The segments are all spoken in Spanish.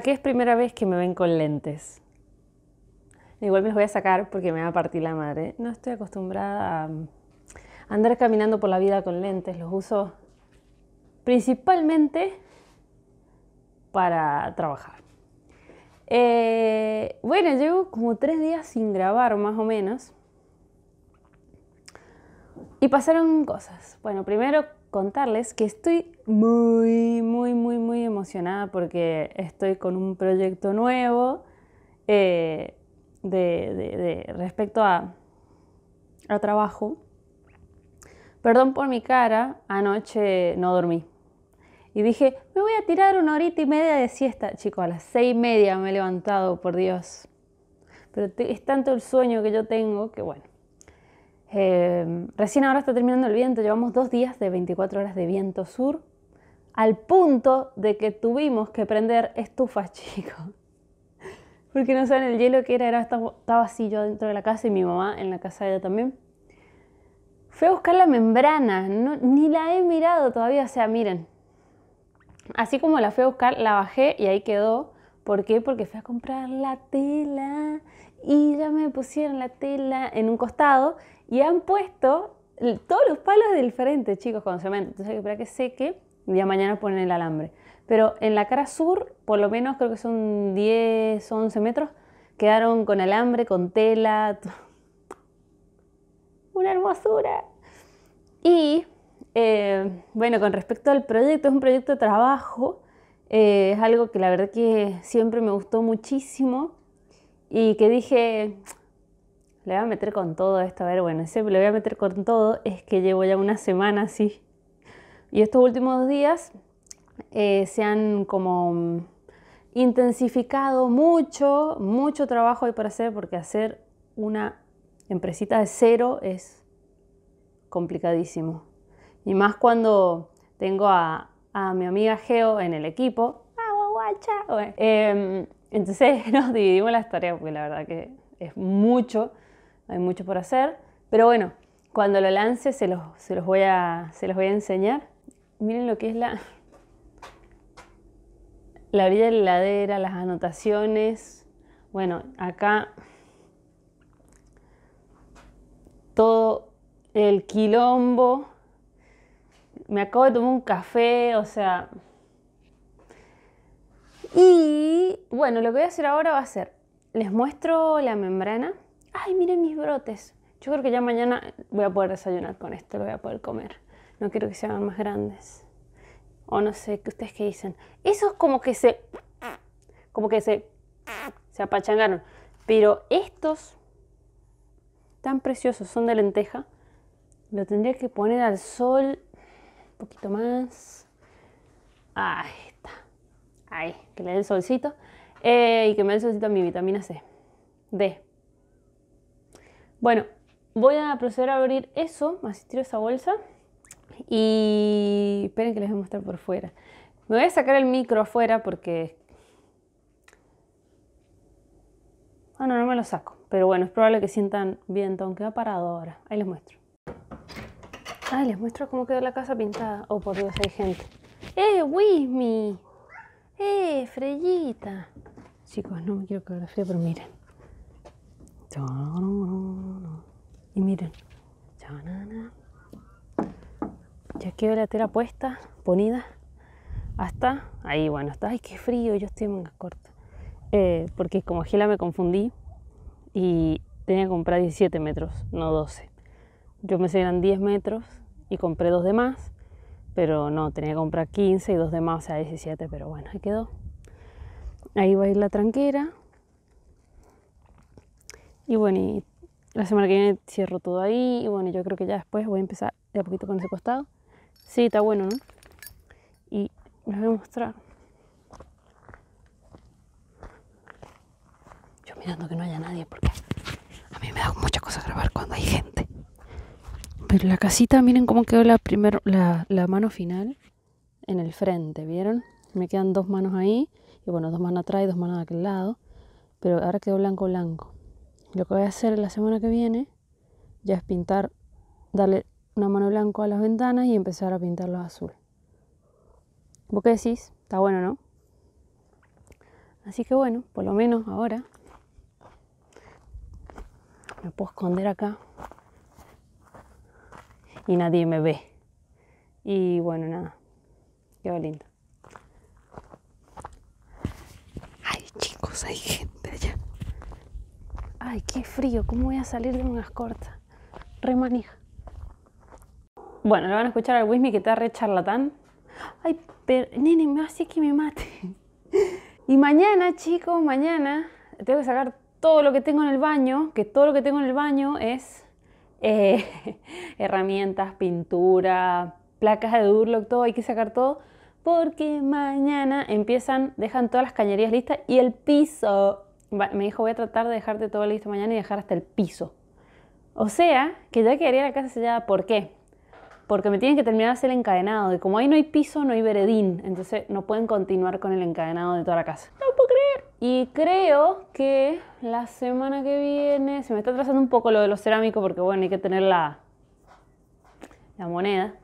que es primera vez que me ven con lentes? Igual me los voy a sacar porque me va a partir la madre. No estoy acostumbrada a mm, andar caminando por la vida con lentes. Los uso principalmente para trabajar. Eh, bueno, llevo como tres días sin grabar más o menos. Y pasaron cosas. Bueno, primero contarles que estoy muy, muy, muy, muy emocionada porque estoy con un proyecto nuevo eh, de, respecto a, a trabajo. Perdón por mi cara, anoche no dormí. Y dije, me voy a tirar una horita y media de siesta. Chicos, a las seis y media me he levantado, por Dios. Pero es tanto el sueño que yo tengo que, bueno, Em, recién ahora está terminando el viento, llevamos dos días de 24 horas de viento sur, al punto de que tuvimos que prender estufas, chicos. Porque no saben el hielo que era, estaba, así yo dentro de la casa y mi mamá en la casa de ella también. Fui a buscar la membrana, ni la he mirado todavía, o sea, miren. Así como la fui a buscar, la bajé y ahí quedó. ¿Por qué? Porque fui a comprar la tela y ya me pusieron la tela en un costado y han puesto todos los palos del frente, chicos, con cemento. Entonces para que seque día ya mañana ponen el alambre. Pero en la cara sur, por lo menos creo que son 10, 11 metros, quedaron con alambre, con tela. Una hermosura. Y eh, bueno, con respecto al proyecto, es un proyecto de trabajo. Eh, es algo que la verdad que siempre me gustó muchísimo y que dije, le voy a meter con todo esto, a ver, bueno, ese le voy a meter con todo es que llevo ya una semana así. Y estos últimos días eh, se han como mm, intensificado mucho, mucho trabajo hay para hacer porque hacer una empresita de cero es complicadísimo. Y más cuando tengo a, mi amiga Geo en el equipo. Eh, entonces nos dividimos las tareas porque la verdad que es mucho hay mucho por hacer, pero bueno, cuando lo lance se los, se los, voy, a, se los voy a enseñar. Miren lo que es la, la orilla de la heladera, las anotaciones. Bueno, acá todo el quilombo. Me acabo de tomar un café, o sea... Y bueno, lo que voy a hacer ahora va a ser, les muestro la membrana ay, miren mis brotes. Yo creo que ya mañana voy a poder desayunar con esto, lo voy a poder comer. No quiero que se hagan más grandes. O no sé, ¿ustedes qué dicen? Esos como que se... Como que se... Se apachangaron. Pero estos... Tan preciosos, son de lenteja. Lo tendría que poner al sol un poquito más. Ahí está. Ahí, que le dé el solcito. Eh, y que me dé el solcito mi vitamina C. D. Bueno, voy a proceder a abrir eso, así tiro esa bolsa y esperen que les voy a mostrar por fuera. Me voy a sacar el micro afuera porque... Ah, no no me lo saco, pero bueno, es probable que sientan viento, aunque ha parado ahora. Ahí les muestro. Ahí les muestro cómo quedó la casa pintada. Oh, por Dios, hay gente. ¡Eh, Wismi! ¡Eh, Frellita. Chicos, no me quiero quedar fría, pero miren. Y miren, ya quedó la tela puesta, ponida, hasta ahí, bueno, está ay, qué frío, yo estoy en manga corta. Eh, porque como Gela me confundí y tenía que comprar 17 metros, no 12. Yo me eran 10 metros y compré dos de más, pero no, tenía que comprar 15 y dos de más, o sea, 17, pero bueno, ahí quedó. Ahí va a ir la tranquera. Y bueno, y la semana que viene cierro todo ahí y bueno, yo creo que ya después voy a empezar de a poquito con ese costado. Sí, está bueno, ¿no? Y les voy a mostrar. Yo mirando que no haya nadie porque a mí me da mucha cosa grabar cuando hay gente. Pero la casita, miren cómo quedó la, primer, la mano final en el frente, ¿vieron? Me quedan dos manos ahí y bueno, dos manos atrás y dos manos de aquel lado. Pero ahora quedó blanco, blanco. Lo que voy a hacer la semana que viene ya es pintar, darle una mano blanco a las ventanas y empezar a pintarlos azul. ¿Vos qué decís? Está bueno, ¿no? Así que bueno, por lo menos ahora me puedo esconder acá y nadie me ve. Y bueno, nada, quedó lindo. Ay, chicos, hay gente allá. Ay, qué frío, ¿cómo voy a salir de unas cortas? Remanija. Bueno, le van a escuchar al Wismi que está re charlatán. Ay, pero nene, me hace que me mate. y mañana, chicos, mañana tengo que sacar todo lo que tengo en el baño, que todo lo que tengo en el baño es eh, herramientas, pintura, placas de Durlock, todo, hay que sacar todo, porque mañana empiezan, dejan todas las cañerías listas y el piso me dijo, voy a tratar de dejarte todo listo mañana y dejar hasta el piso. O sea, que ya quedaría la casa sellada. ¿Por qué? Porque me tienen que terminar de hacer el encadenado. Y como ahí no hay piso, no hay veredín. Entonces no pueden continuar con el encadenado de toda la casa. No puedo creer. Y creo que la semana que viene se me está trazando un poco lo de los cerámicos porque bueno, hay que tener la, moneda.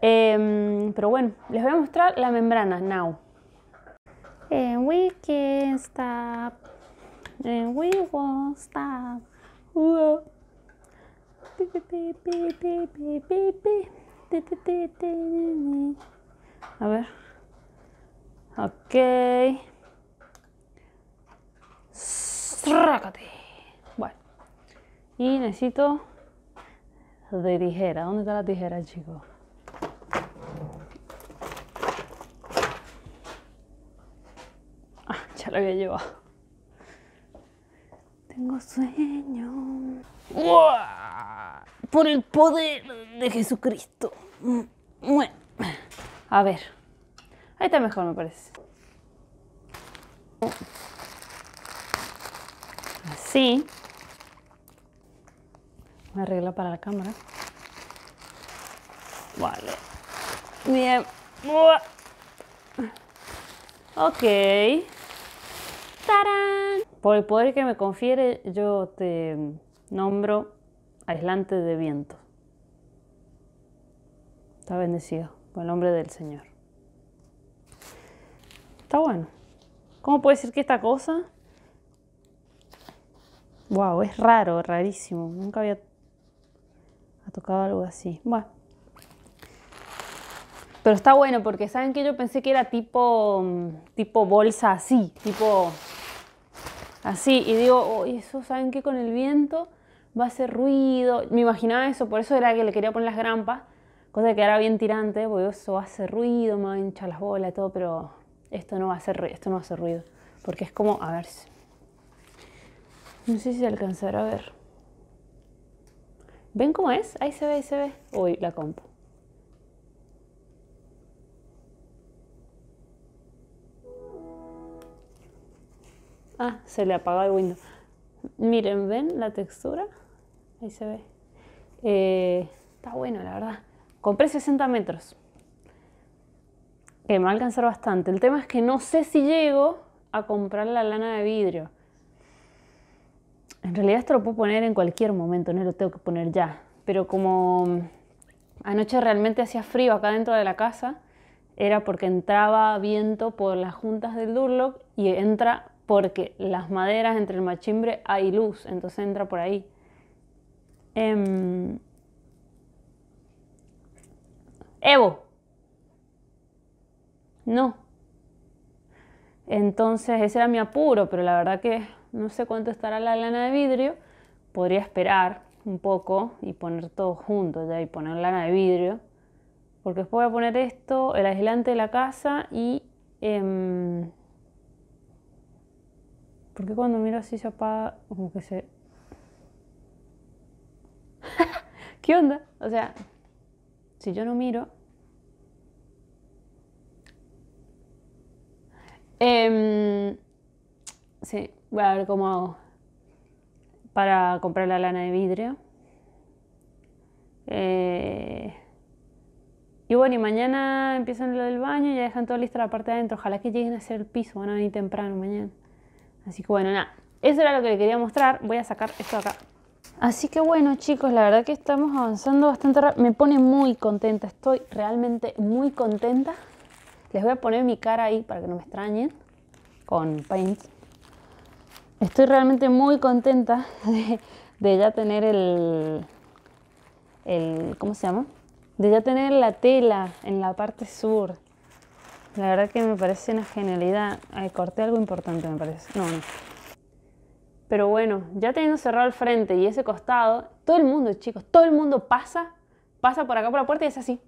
Em, pero bueno, les voy a mostrar la membrana now. we can stop. And eh, we won't stop. A ver. Ok. Rácate. Bueno. Y necesito de tijera. ¿Dónde está la tijera, chicos? Ah, ya la había llevado sueño. Por el poder de Jesucristo. A ver. Ahí está mejor, me parece. Así. Me arreglo para la cámara. Vale. Bien. Ok. ¡Tarán! Por el poder que me confiere, yo te nombro aislante de viento. Está bendecido por el nombre del Señor. Está bueno. ¿Cómo puede decir que esta cosa? Wow, es raro, rarísimo. Nunca había tocado algo así. Bueno. Pero está bueno porque saben que yo pensé que era tipo mm, tipo bolsa así, tipo así. Y digo, uy, oh, eso, ¿saben qué? Con el viento va a hacer ruido. Me imaginaba eso, por eso era que le quería poner las grampas, cosa que era bien tirante, porque eso hace ruido, me hinchar las bolas, y todo, pero esto no va a hacer ruido, esto no va a ruido. Porque es como, a ver, no sé si se alcanzará a ver. ¿Ven cómo es? Ahí se ve, ahí se ve. Uy, la compo. Ah, se le apagó el Windows. Miren, ¿ven la textura? Ahí se ve. Eh, está bueno, la verdad. Compré 60 metros. Que me va a alcanzar bastante. El tema es que no sé si llego a comprar la lana de vidrio. En realidad esto lo puedo poner en cualquier momento, no lo tengo que poner ya. Pero como mm, anoche realmente hacía frío acá dentro de la casa, era porque entraba viento por las juntas del Durlock y entra porque las maderas entre el machimbre hay luz, entonces entra por ahí. Em, Evo. No. Entonces ese era mi apuro, pero la verdad que no sé cuánto estará la lana de vidrio. Podría esperar un poco y poner todo junto ya y poner lana de vidrio. Porque después voy a poner esto, el aislante de la casa y... Em, porque cuando miro así se apaga? Como que se... ¿Qué onda? O sea, si yo no miro... Em, sí, voy a ver cómo hago para comprar la lana de vidrio. Eh, y bueno, y mañana empiezan lo del baño, y ya dejan todo listo la parte de adentro. Ojalá que lleguen a hacer el piso, van a venir temprano mañana. Así que bueno, nada, eso era lo que le quería mostrar. Voy a sacar esto acá. Así que bueno chicos, la verdad que estamos avanzando bastante rápido. Me pone muy contenta, estoy realmente muy contenta. Les voy a poner mi cara ahí para que no me extrañen con Paint. Estoy realmente muy contenta de, ya tener el, el, ¿cómo se llama? De ya tener la tela en la parte sur. La verdad que me parece una genialidad. Ay, corté algo importante, me parece. No, Pero bueno, ya teniendo cerrado el frente y ese costado, todo el mundo, chicos, todo el mundo pasa, pasa por acá por la puerta y es así.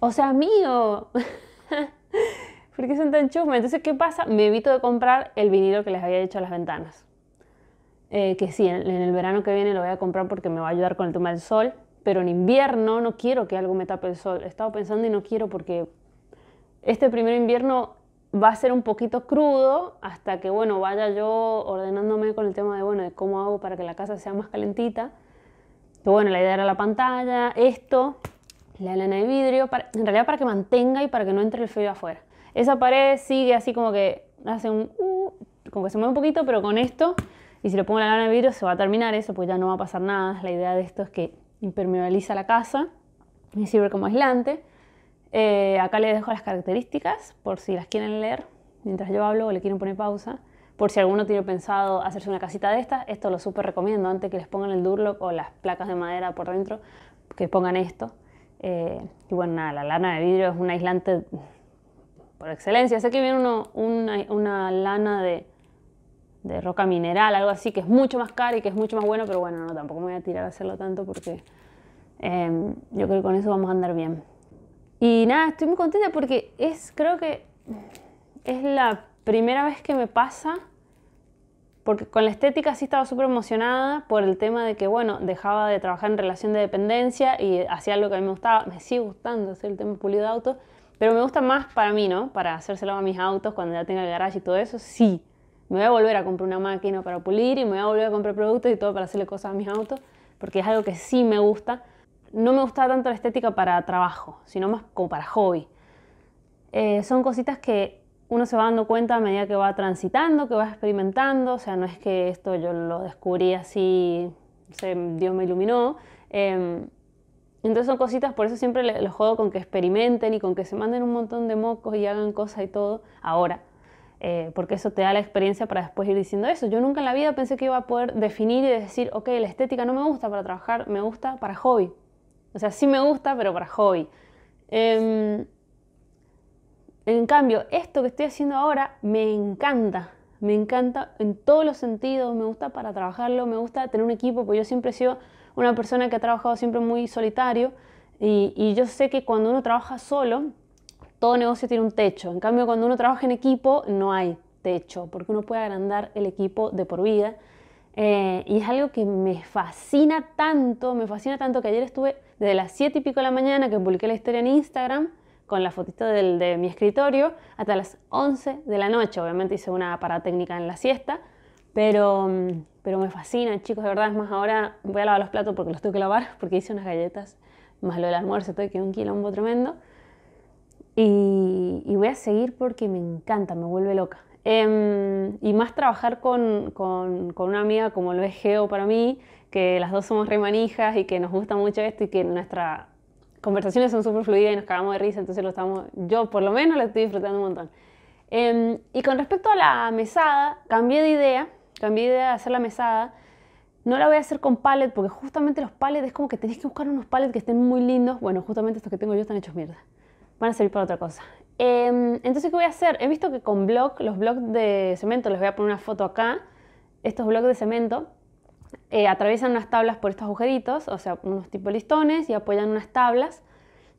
O sea, mío. ¿Por qué son tan chusme Entonces, ¿qué pasa? Me evito de comprar el vinilo que les había hecho a las ventanas. Eh, que sí, en, en el verano que viene lo voy a comprar porque me va a ayudar con el tema del sol pero en invierno no quiero que algo me tape el sol. He estado pensando y no quiero porque este primer invierno va a ser un poquito crudo hasta que, bueno, vaya yo ordenándome con el tema de, bueno, cómo hago para que la casa sea más calentita. la idea era la pantalla, esto, la lana de vidrio, para, en realidad para que mantenga y para que no entre el frío afuera. Esa pared sigue así como que hace un, uh, como que se mueve un poquito, pero con esto, y si le pongo la lana de vidrio se va a terminar eso, pues ya no va a pasar nada. La idea de esto es que impermeabiliza la casa y sirve como aislante. Eh, acá les dejo las características por si las quieren leer mientras yo hablo o le quieren poner pausa. Por si alguno tiene pensado hacerse una casita de estas, esto lo súper recomiendo. Antes que les pongan el Durlock o las placas de madera por dentro, que pongan esto. Eh, y bueno, nada, la lana de vidrio es un aislante por excelencia. Sé que viene una lana de de roca mineral, algo así, que es mucho más caro y que es mucho más bueno, pero bueno, no, tampoco me voy a tirar a hacerlo tanto porque em, yo creo que con eso vamos a andar bien. Y nada, estoy muy contenta porque es, creo que es la primera vez que me pasa, porque con la estética sí estaba súper emocionada por el tema de que, bueno, dejaba de trabajar en relación de dependencia y hacía algo que a mí me gustaba, me sigue gustando hacer el tema pulido de autos, pero me gusta más para mí, ¿no? Para hacérselo a mis autos cuando ya tenga el garage y todo eso, sí me voy a volver a comprar una máquina para pulir y me voy a volver a comprar productos y todo para hacerle cosas a mis autos, porque es algo que sí me gusta. No me gusta tanto la estética para trabajo, sino más como para hobby. Eh, son cositas que uno se va dando cuenta a medida que va transitando, que va experimentando, o sea, no es que esto yo lo descubrí así, se, Dios me iluminó. Em, entonces son cositas, por eso siempre los juego con que experimenten y con que se manden un montón de mocos y hagan cosas y todo ahora. Eh, porque eso te da la experiencia para después ir diciendo eso. Yo nunca en la vida pensé que iba a poder definir y decir, ok, la estética no me gusta para trabajar, me gusta para hobby. O sea, sí me gusta, pero para hobby. Em, en cambio, esto que estoy haciendo ahora me encanta. Me encanta en todos los sentidos, me gusta para trabajarlo, me gusta tener un equipo, porque yo siempre he sido una persona que ha trabajado siempre muy solitario y yo sé que cuando uno trabaja solo, todo negocio tiene un techo. En cambio, cuando uno trabaja en equipo, no hay techo, porque uno puede agrandar el equipo de por vida. Eh, y es algo que me fascina tanto, me fascina tanto que ayer estuve desde las 7 y pico de la mañana que publiqué la historia en Instagram con la fotito de mi escritorio hasta las 11 de la noche. Obviamente hice una paratécnica en la siesta, pero, me fascina, chicos, de verdad. Es más, ahora voy a lavar los platos porque los tengo que lavar, porque hice unas galletas, más lo del almuerzo, todo que un quilombo tremendo. Y, voy a seguir porque me encanta, me vuelve loca. Em, y más trabajar con, con, una amiga como lo es Geo para mí, que las dos somos remanijas y que nos gusta mucho esto y que nuestras conversaciones son súper fluidas y nos cagamos de risa, entonces lo estamos, yo por lo menos lo estoy disfrutando un montón. Em, y con respecto a la mesada, cambié de idea, cambié de idea de hacer la mesada. No la voy a hacer con palet, porque justamente los pallets es como que tenés que buscar unos pallets que estén muy lindos. Bueno, justamente estos que tengo yo están hechos mierda van a servir para otra cosa. Em, entonces, ¿qué voy a hacer? He visto que con blog, los blogs de cemento, les voy a poner una foto acá, estos blogs de cemento eh, atraviesan unas tablas por estos agujeritos, o sea, unos tipo listones y apoyan unas tablas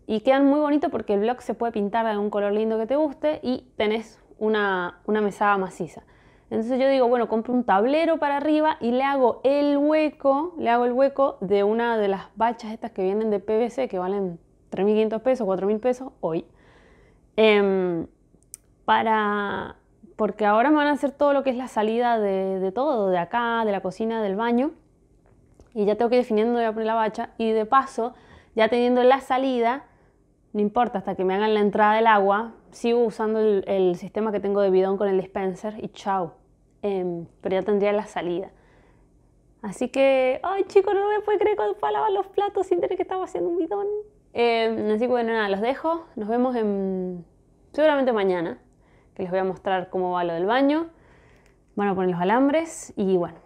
y quedan muy bonitos porque el blog se puede pintar de algún color lindo que te guste y tenés una, una mesada maciza. Entonces yo digo, bueno, compro un tablero para arriba y le hago el hueco, le hago el hueco de una de las bachas estas que vienen de PVC que valen 3.500 pesos, 4.000 pesos hoy. Em, para, porque ahora me van a hacer todo lo que es la salida de, de, todo, de acá, de la cocina, del baño. Y ya tengo que ir definiendo, voy a poner la bacha. Y de paso, ya teniendo la salida, no importa, hasta que me hagan la entrada del agua, sigo usando el, sistema que tengo de bidón con el dispenser y chao. Em, pero ya tendría la salida. Así que, ay chicos, no me puede creer que falaban lavar los platos sin tener que estar haciendo un bidón. Em, así que bueno, nada, los dejo. Nos vemos en, seguramente mañana, que les voy a mostrar cómo va lo del baño. Van a poner los alambres y bueno.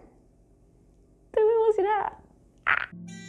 Estoy muy emocionada. ¡Ah!